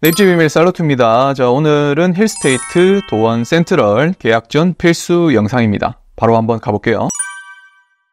립집 비밀 살루트입니다. 자, 오늘은 힐스테이트 도원 센트럴 계약 전 필수 영상입니다. 바로 한번 가볼게요.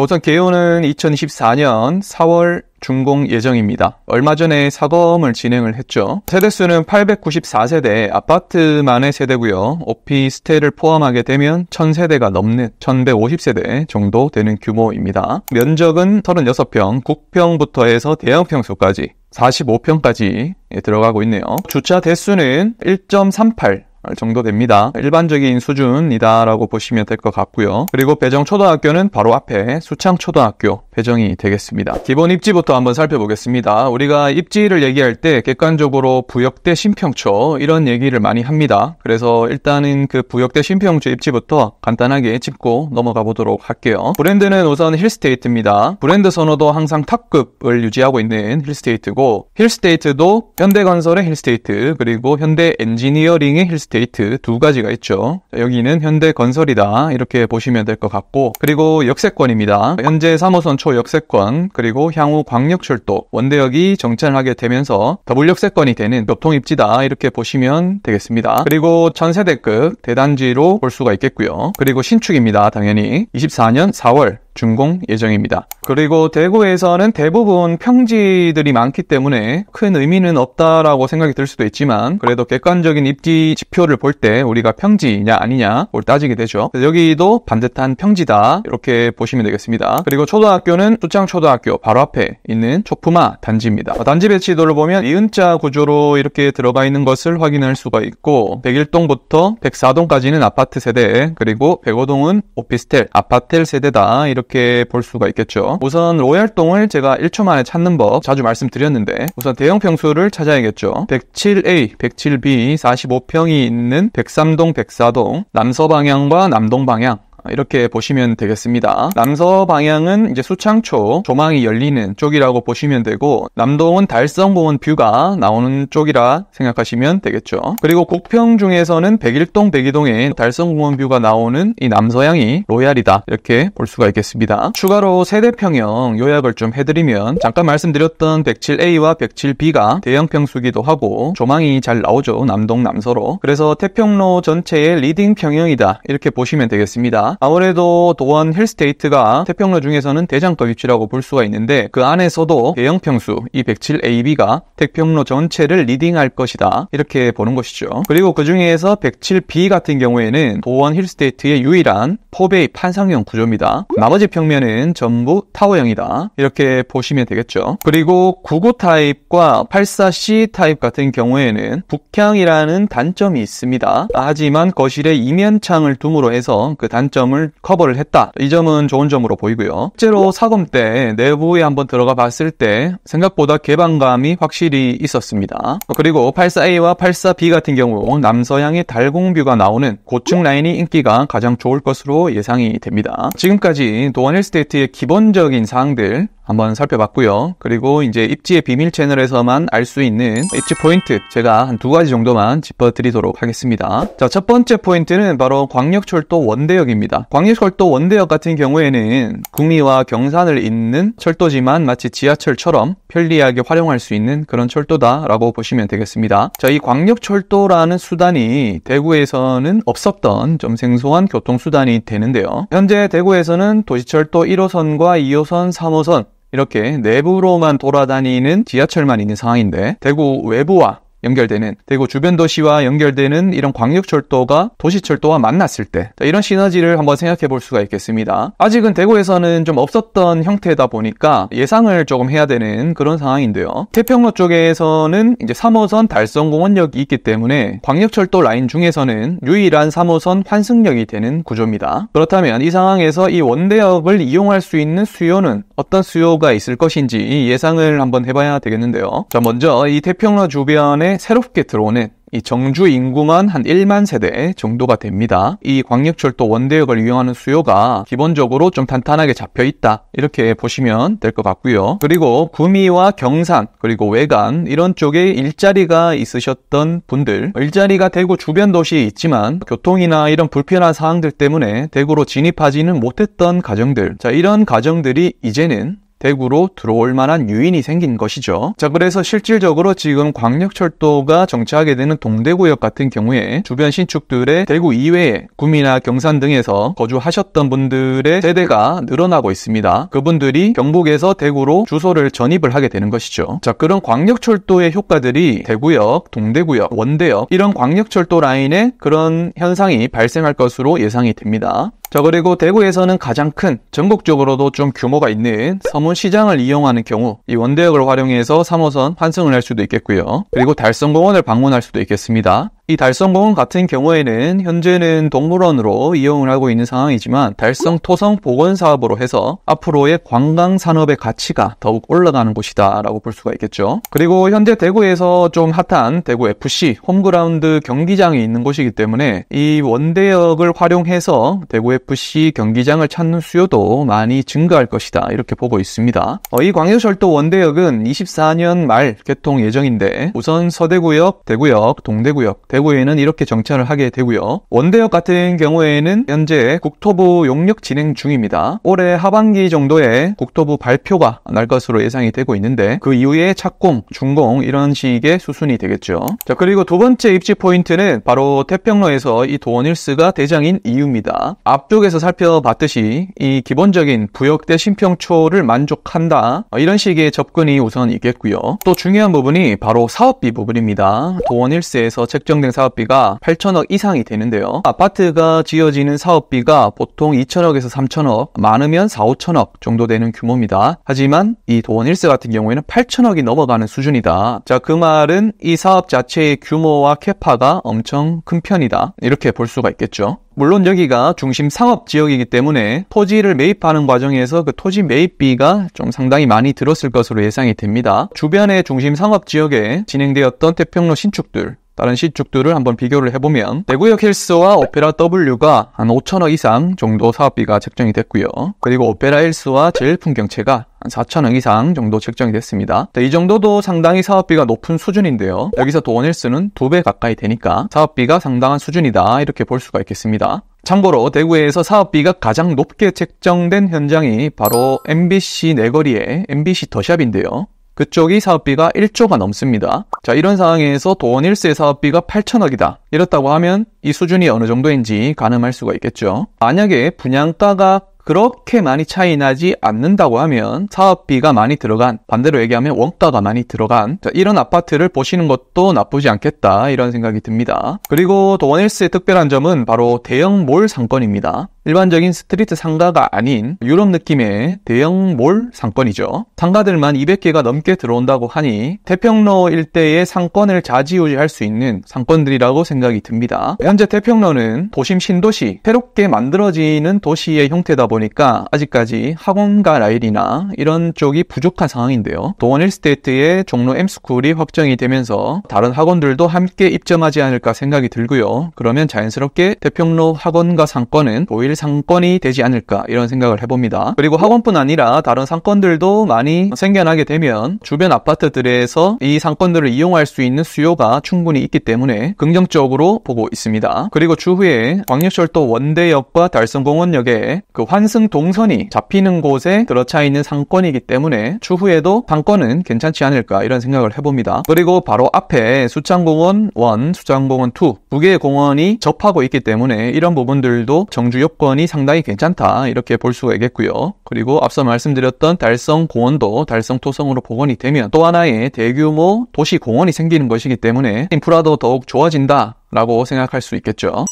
우선 개요는 2024년 4월 준공 예정입니다. 얼마 전에 사범을 진행을 했죠. 세대수는 894세대, 아파트만의 세대고요. 오피스텔을 포함하게 되면 1000세대가 넘는 1150세대 정도 되는 규모입니다. 면적은 36평, 국평부터 해서 대형 평수까지 4 5평까지 들어가고 있네요. 주차 대수는 1.38 정도 됩니다. 일반적인 수준이다라고 보시면 될 것 같고요. 그리고 배정 초등학교는 바로 앞에 수창 초등학교 배정이 되겠습니다. 기본 입지부터 한번 살펴보겠습니다. 우리가 입지를 얘기할 때 객관적으로 부역대 신평초 이런 얘기를 많이 합니다. 그래서 일단은 그 부역대 신평초 입지부터 간단하게 짚고 넘어가 보도록 할게요. 브랜드는 우선 힐스테이트입니다. 브랜드 선호도 항상 탑급을 유지하고 있는 힐스테이트고 힐스테이트도 현대건설의 힐스테이트 그리고 현대 엔지니어링의 힐스테이트 데이트 두 가지가 있죠. 여기는 현대건설이다 이렇게 보시면 될 것 같고 그리고 역세권입니다. 현재 3호선 초역세권 그리고 향후 광역철도 원대역이 정찰하게 되면서 더블역세권이 되는 교통입지다 이렇게 보시면 되겠습니다. 그리고 천세대급 대단지로 볼 수가 있겠고요. 그리고 신축입니다. 당연히 24년 4월 준공 예정입니다. 그리고 대구에서는 대부분 평지들이 많기 때문에 큰 의미는 없다라고 생각이 들 수도 있지만 그래도 객관적인 입지 지표를 볼 때 우리가 평지냐 아니냐 뭘 따지게 되죠. 여기도 반듯한 평지다 이렇게 보시면 되겠습니다. 그리고 초등학교는 수창초등학교 바로 앞에 있는 초품화 단지입니다. 어, 단지 배치도를 보면 이은자 구조로 이렇게 들어가 있는 것을 확인할 수가 있고 101동부터 104동까지는 아파트 세대 그리고 105동은 오피스텔 아파트 세대다 이렇게 이렇게 볼 수가 있겠죠. 우선 로얄동을 제가 1초 만에 찾는 법 자주 말씀드렸는데 우선 대형 평수를 찾아야겠죠. 107A, 107B, 45평이 있는 103동, 104동, 남서방향과 남동방향 이렇게 보시면 되겠습니다. 남서 방향은 이제 수창초 조망이 열리는 쪽이라고 보시면 되고 남동은 달성공원 뷰가 나오는 쪽이라 생각하시면 되겠죠. 그리고 곡평 중에서는 101동 102동에 달성공원 뷰가 나오는 이 남서향이 로얄이다 이렇게 볼 수가 있겠습니다. 추가로 세대평형 요약을 좀 해드리면 잠깐 말씀드렸던 107A와 107B가 대형 평수기도 하고 조망이 잘 나오죠. 남동 남서로. 그래서 태평로 전체의 리딩 평형이다 이렇게 보시면 되겠습니다. 아무래도 도원 힐스테이트가 태평로 중에서는 대장터 위치라고 볼 수가 있는데 그 안에서도 대형 평수 2 0 7 a b 가 태평로 전체를 리딩할 것이다 이렇게 보는 것이죠. 그리고 그 중에서 107B 같은 경우에는 도원 힐스테이트의 유일한 포베이 판상형 구조입니다. 나머지 평면은 전부 타워형이다 이렇게 보시면 되겠죠. 그리고 99 타입과 84C 타입 같은 경우에는 북향이라는 단점이 있습니다. 하지만 거실에 이면창을 둠으로 해서 그 단점 점을 커버를 했다. 이 점은 좋은 점으로 보이고요. 실제로 사검 때 내부에 한번 들어가 봤을 때 생각보다 개방감이 확실히 있었습니다. 그리고 84A와 84B 같은 경우 남서향의 달공뷰가 나오는 고층 라인이 인기가 가장 좋을 것으로 예상이 됩니다. 지금까지 도안 힐스테이트의 기본적인 사항들 한번 살펴봤고요. 그리고 이제 입지의 비밀 채널에서만 알 수 있는 입지 포인트 제가 한 두 가지 정도만 짚어드리도록 하겠습니다. 자, 첫 번째 포인트는 바로 광역철도 원대역입니다. 광역철도 원대역 같은 경우에는 구미와 경산을 잇는 철도지만 마치 지하철처럼 편리하게 활용할 수 있는 그런 철도다라고 보시면 되겠습니다. 자, 이 광역철도라는 수단이 대구에서는 없었던 좀 생소한 교통수단이 되는데요. 현재 대구에서는 도시철도 1호선과 2호선, 3호선 이렇게 내부로만 돌아다니는 지하철만 있는 상황인데 대구 외부와 연결되는 그리 주변 도시와 연결되는 이런 광역철도가 도시철도와 만났을 때 이런 시너지를 한번 생각해 볼 수가 있겠습니다. 아직은 대구에서는 좀 없었던 형태다 보니까 예상을 조금 해야 되는 그런 상황인데요. 태평로 쪽에서는 이제 3호선 달성공원역이 있기 때문에 광역철도 라인 중에서는 유일한 3호선 환승역이 되는 구조입니다. 그렇다면 이 상황에서 이 원대역을 이용할 수 있는 수요는 어떤 수요가 있을 것인지 예상을 한번 해봐야 되겠는데요. 자, 먼저 이 태평로 주변에 새롭게 들어오는 이 정주 인구만 한 1만 세대 정도가 됩니다. 이 광역철도 원대역을 이용하는 수요가 기본적으로 좀 탄탄하게 잡혀 있다. 이렇게 보시면 될 것 같고요. 그리고 구미와 경산 그리고 외관 이런 쪽에 일자리가 있으셨던 분들 일자리가 대구 주변 도시에 있지만 교통이나 이런 불편한 사항들 때문에 대구로 진입하지는 못했던 가정들 자 이런 가정들이 이제는 대구로 들어올 만한 유인이 생긴 것이죠. 자, 그래서 실질적으로 지금 광역철도가 정차하게 되는 동대구역 같은 경우에 주변 신축들의 대구 이외에 구미나 경산 등에서 거주하셨던 분들의 세대가 늘어나고 있습니다. 그분들이 경북에서 대구로 주소를 전입을 하게 되는 것이죠. 자, 그런 광역철도의 효과들이 대구역, 동대구역, 원대역 이런 광역철도 라인에 그런 현상이 발생할 것으로 예상이 됩니다. 자 그리고 대구에서는 가장 큰 전국적으로도 좀 규모가 있는 서문시장을 이용하는 경우 이 원대역을 활용해서 3호선 환승을 할 수도 있겠고요. 그리고 달성공원을 방문할 수도 있겠습니다. 이 달성공원 같은 경우에는 현재는 동물원으로 이용을 하고 있는 상황이지만 달성 토성 보건 사업으로 해서 앞으로의 관광 산업의 가치가 더욱 올라가는 곳이다라고 볼 수가 있겠죠. 그리고 현재 대구에서 좀 핫한 대구 FC 홈그라운드 경기장이 있는 곳이기 때문에 이 원대역을 활용해서 대구 FC 경기장을 찾는 수요도 많이 증가할 것이다 이렇게 보고 있습니다. 어, 이 광역철도 원대역은 24년 말 개통 예정인데 우선 서대구역, 대구역, 동대구역 대구에는 이렇게 정찰을 하게 되고요. 원대역 같은 경우에는 현재 국토부 용역 진행 중입니다. 올해 하반기 정도에 국토부 발표가 날 것으로 예상이 되고 있는데 그 이후에 착공, 중공 이런 식의 수순이 되겠죠. 자 그리고 두 번째 입지 포인트는 바로 태평로에서 이 도원일스가 대장인 이유입니다. 앞쪽에서 살펴봤듯이 이 기본적인 부역대 신평초를 만족한다 이런 식의 접근이 우선 있겠고요. 또 중요한 부분이 바로 사업비 부분입니다. 도원일스에서 책정된 등등 사업비가 8천억 이상이 되는데요. 아파트가 지어지는 사업비가 보통 2천억에서 3천억, 많으면 4, 5천억 정도 되는 규모입니다. 하지만 이 도원일스 같은 경우에는 8천억이 넘어가는 수준이다. 자, 그 말은 이 사업 자체의 규모와 캐파가 엄청 큰 편이다. 이렇게 볼 수가 있겠죠. 물론 여기가 중심 상업 지역이기 때문에 토지를 매입하는 과정에서 그 토지 매입비가 좀 상당히 많이 들었을 것으로 예상이 됩니다. 주변의 중심 상업 지역에 진행되었던 태평로 신축들 다른 시축들을 한번 비교를 해보면 대구역 힐스와 오페라 W가 한 5천억 이상 정도 사업비가 책정이 됐고요. 그리고 오페라 힐스와 제일 풍경채가 한 4천억 이상 정도 책정이 됐습니다. 네, 이 정도도 상당히 사업비가 높은 수준인데요. 여기서 돈일스는 2배 가까이 되니까 사업비가 상당한 수준이다 이렇게 볼 수가 있겠습니다. 참고로 대구에서 사업비가 가장 높게 책정된 현장이 바로 MBC 내거리의 MBC 더샵인데요. 그쪽이 사업비가 1조가 넘습니다. 자, 이런 상황에서 도원일세 사업비가 8천억이다. 이렇다고 하면 이 수준이 어느 정도인지 가늠할 수가 있겠죠. 만약에 분양가가 그렇게 많이 차이 나지 않는다고 하면 사업비가 많이 들어간 반대로 얘기하면 원가가 많이 들어간 자, 이런 아파트를 보시는 것도 나쁘지 않겠다 이런 생각이 듭니다. 그리고 도원헬스의 특별한 점은 바로 대형 몰 상권입니다. 일반적인 스트리트 상가가 아닌 유럽 느낌의 대형 몰 상권이죠. 상가들만 200개가 넘게 들어온다고 하니 태평로 일대의 상권을 자지우지할 수 있는 상권들이라고 생각이 듭니다. 현재 태평로는 도심 신도시, 새롭게 만들어지는 도시의 형태다 보니까 아직까지 학원가 라일이나 이런 쪽이 부족한 상황인데요. 도원 일스테이트의 종로 M스쿨이 확정이 되면서 다른 학원들도 함께 입점하지 않을까 생각이 들고요. 그러면 자연스럽게 태평로 학원가 상권은 도일 상권이 되지 않을까 이런 생각을 해봅니다. 그리고 학원뿐 아니라 다른 상권들도 많이 생겨나게 되면 주변 아파트들에서 이 상권들을 이용할 수 있는 수요가 충분히 있기 때문에 긍정적으로 보고 있습니다. 그리고 추후에 광역철도 원대역과 달성공원역에 그 환승 동선이 잡히는 곳에 들어차 있는 상권이기 때문에 추후에도 상권은 괜찮지 않을까 이런 생각을 해봅니다. 그리고 바로 앞에 수창공원 1, 수창공원 2두 개의 공원이 접하고 있기 때문에 이런 부분들도 정주 여권 상승이 상당히 괜찮다 이렇게 볼 수가 있겠고요. 그리고 앞서 말씀드렸던 달성 공원도 달성 토성으로 복원이 되면 또 하나의 대규모 도시 공원이 생기는 것이기 때문에 인프라도 더욱 좋아진다 라고 생각할 수 있겠죠.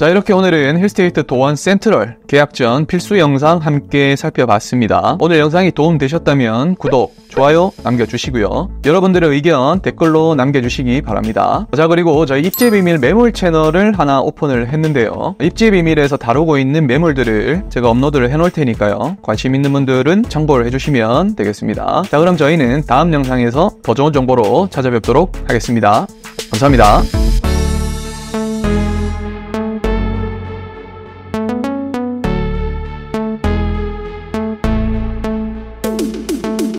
자 이렇게 오늘은 힐스테이트 도원 센트럴 계약 전 필수 영상 함께 살펴봤습니다. 오늘 영상이 도움 되셨다면 구독, 좋아요 남겨주시고요. 여러분들의 의견 댓글로 남겨주시기 바랍니다. 자 그리고 저희 입지비밀 매물 채널을 하나 오픈을 했는데요. 입지비밀에서 다루고 있는 매물들을 제가 업로드를 해놓을 테니까요. 관심 있는 분들은 참고를 해주시면 되겠습니다. 자 그럼 저희는 다음 영상에서 더 좋은 정보로 찾아뵙도록 하겠습니다. 감사합니다.